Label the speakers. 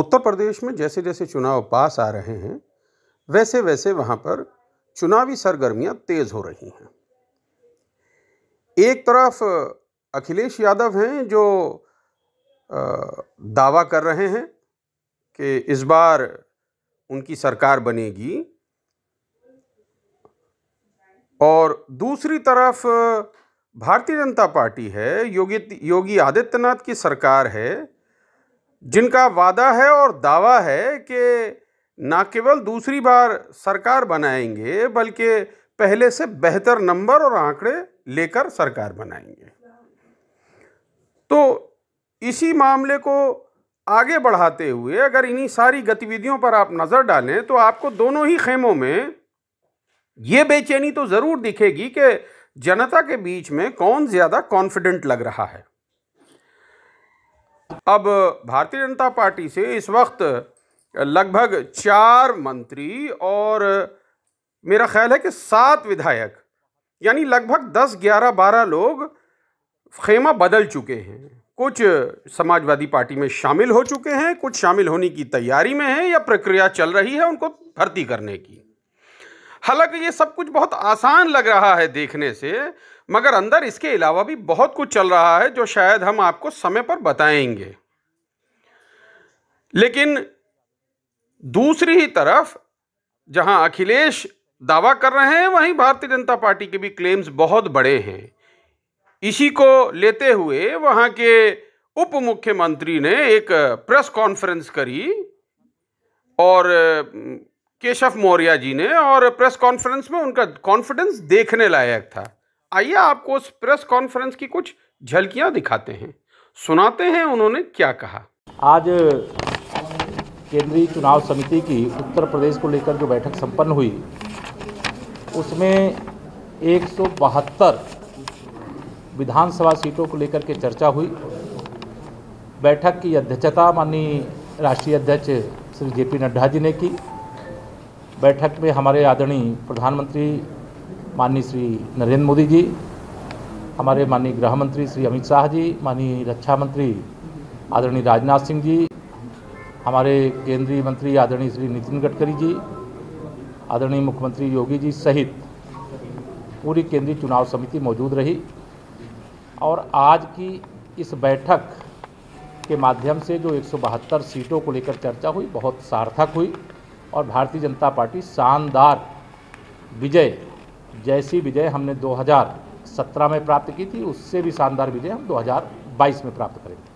Speaker 1: उत्तर प्रदेश में जैसे जैसे चुनाव पास आ रहे हैं वैसे वैसे वहाँ पर चुनावी सरगर्मियाँ तेज़ हो रही हैं एक तरफ अखिलेश यादव हैं जो दावा कर रहे हैं कि इस बार उनकी सरकार बनेगी और दूसरी तरफ भारतीय जनता पार्टी है योगी योगी आदित्यनाथ की सरकार है जिनका वादा है और दावा है कि ना केवल दूसरी बार सरकार बनाएंगे बल्कि पहले से बेहतर नंबर और आंकड़े लेकर सरकार बनाएंगे तो इसी मामले को आगे बढ़ाते हुए अगर इन्हीं सारी गतिविधियों पर आप नज़र डालें तो आपको दोनों ही खेमों में ये बेचैनी तो ज़रूर दिखेगी कि जनता के बीच में कौन ज़्यादा कॉन्फिडेंट लग रहा है अब भारतीय जनता पार्टी से इस वक्त लगभग चार मंत्री और मेरा ख्याल है कि सात विधायक यानी लगभग दस ग्यारह बारह लोग खेमा बदल चुके हैं कुछ समाजवादी पार्टी में शामिल हो चुके हैं कुछ शामिल होने की तैयारी में हैं या प्रक्रिया चल रही है उनको भर्ती करने की हालांकि ये सब कुछ बहुत आसान लग रहा है देखने से मगर अंदर इसके अलावा भी बहुत कुछ चल रहा है जो शायद हम आपको समय पर बताएंगे लेकिन दूसरी ही तरफ जहां अखिलेश दावा कर रहे हैं वहीं भारतीय जनता पार्टी के भी क्लेम्स बहुत बड़े हैं इसी को लेते हुए वहां के उप मुख्यमंत्री ने एक प्रेस कॉन्फ्रेंस करी और केशव मौर्य जी ने और प्रेस कॉन्फ्रेंस में उनका कॉन्फिडेंस देखने लायक था आइए आपको उस प्रेस कॉन्फ्रेंस की कुछ झलकियां दिखाते हैं सुनाते हैं उन्होंने क्या कहा
Speaker 2: आज केंद्रीय चुनाव समिति की उत्तर प्रदेश को लेकर जो बैठक संपन्न हुई उसमें एक विधानसभा सीटों को लेकर के चर्चा हुई बैठक की अध्यक्षता माननीय राष्ट्रीय अध्यक्ष श्री जे पी नड्डा जी ने की बैठक में हमारे आदरणीय प्रधानमंत्री माननीय श्री नरेंद्र मोदी जी हमारे माननीय गृह मंत्री श्री अमित शाह जी माननीय रक्षा मंत्री आदरणीय राजनाथ सिंह जी हमारे केंद्रीय मंत्री आदरणीय श्री नितिन गडकरी जी आदरणीय मुख्यमंत्री योगी जी सहित पूरी केंद्रीय चुनाव समिति मौजूद रही और आज की इस बैठक के माध्यम से जो एक सीटों को लेकर चर्चा हुई बहुत सार्थक हुई और भारतीय जनता पार्टी शानदार विजय जैसी विजय हमने 2017 में प्राप्त की थी उससे भी शानदार विजय हम 2022 में प्राप्त करेंगे